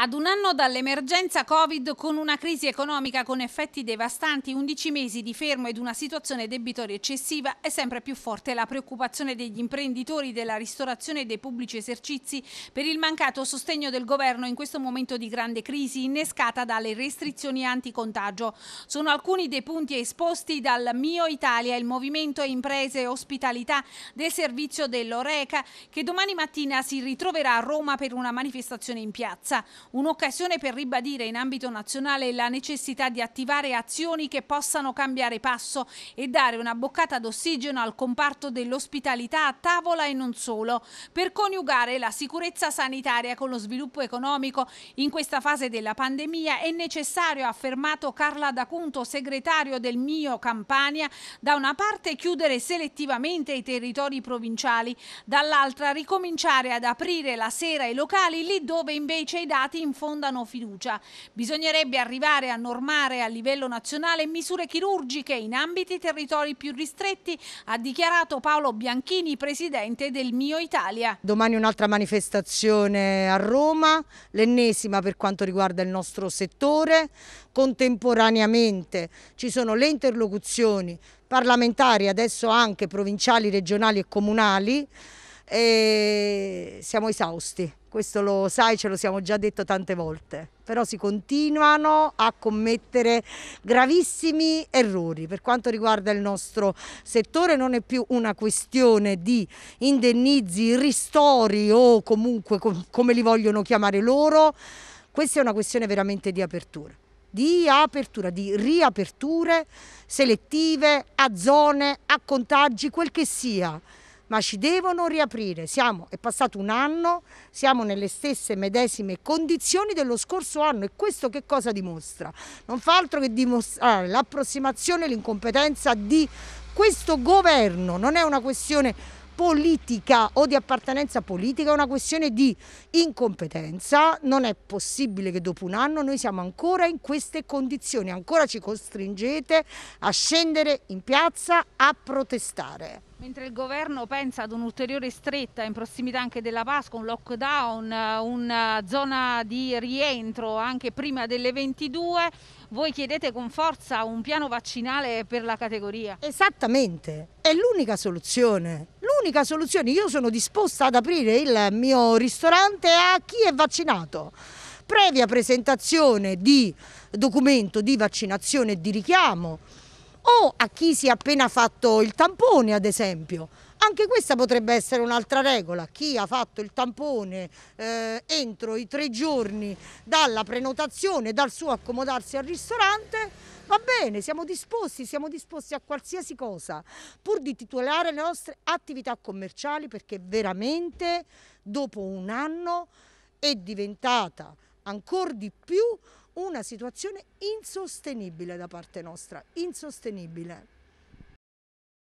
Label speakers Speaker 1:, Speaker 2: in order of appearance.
Speaker 1: Ad un anno dall'emergenza Covid, con una crisi economica con effetti devastanti, 11 mesi di fermo ed una situazione debitoria eccessiva, è sempre più forte la preoccupazione degli imprenditori della ristorazione e dei pubblici esercizi per il mancato sostegno del governo in questo momento di grande crisi innescata dalle restrizioni anticontagio. Sono alcuni dei punti esposti dal Mio Italia, il movimento imprese e ospitalità del servizio dell'Oreca, che domani mattina si ritroverà a Roma per una manifestazione in piazza. Un'occasione per ribadire in ambito nazionale la necessità di attivare azioni che possano cambiare passo e dare una boccata d'ossigeno al comparto dell'ospitalità a tavola e non solo, per coniugare la sicurezza sanitaria con lo sviluppo economico. In questa fase della pandemia è necessario, ha affermato Carla D'Acunto, segretario del Mio Campania, da una parte chiudere selettivamente i territori provinciali, dall'altra ricominciare ad aprire la sera i locali lì dove invece i dati stati infondano fiducia. Bisognerebbe arrivare a normare a livello nazionale misure chirurgiche in ambiti territori più ristretti, ha dichiarato Paolo Bianchini, presidente del Mio Italia.
Speaker 2: Domani un'altra manifestazione a Roma, l'ennesima per quanto riguarda il nostro settore. Contemporaneamente ci sono le interlocuzioni parlamentari, adesso anche provinciali, regionali e comunali, e siamo esausti, questo lo sai, ce lo siamo già detto tante volte, però si continuano a commettere gravissimi errori. Per quanto riguarda il nostro settore non è più una questione di indennizi, ristori o comunque com come li vogliono chiamare loro, questa è una questione veramente di apertura di apertura, di riaperture selettive a zone, a contagi, quel che sia ma ci devono riaprire. Siamo, è passato un anno, siamo nelle stesse medesime condizioni dello scorso anno e questo che cosa dimostra? Non fa altro che dimostrare l'approssimazione e l'incompetenza di questo governo, non è una questione politica o di appartenenza politica, è una questione di incompetenza. Non è possibile che dopo un anno noi siamo ancora in queste condizioni, ancora ci costringete a scendere in piazza a protestare.
Speaker 1: Mentre il governo pensa ad un'ulteriore stretta in prossimità anche della Pasqua, eh, un lockdown, eh, una zona di rientro anche prima delle 22, voi chiedete con forza un piano vaccinale per la categoria.
Speaker 2: Esattamente, è l'unica soluzione. L'unica soluzione, io sono disposta ad aprire il mio ristorante a chi è vaccinato previa presentazione di documento di vaccinazione e di richiamo o a chi si è appena fatto il tampone ad esempio. Anche questa potrebbe essere un'altra regola, chi ha fatto il tampone eh, entro i tre giorni dalla prenotazione, dal suo accomodarsi al ristorante, va bene, siamo disposti, siamo disposti a qualsiasi cosa, pur di titolare le nostre attività commerciali perché veramente dopo un anno è diventata ancora di più una situazione insostenibile da parte nostra, insostenibile.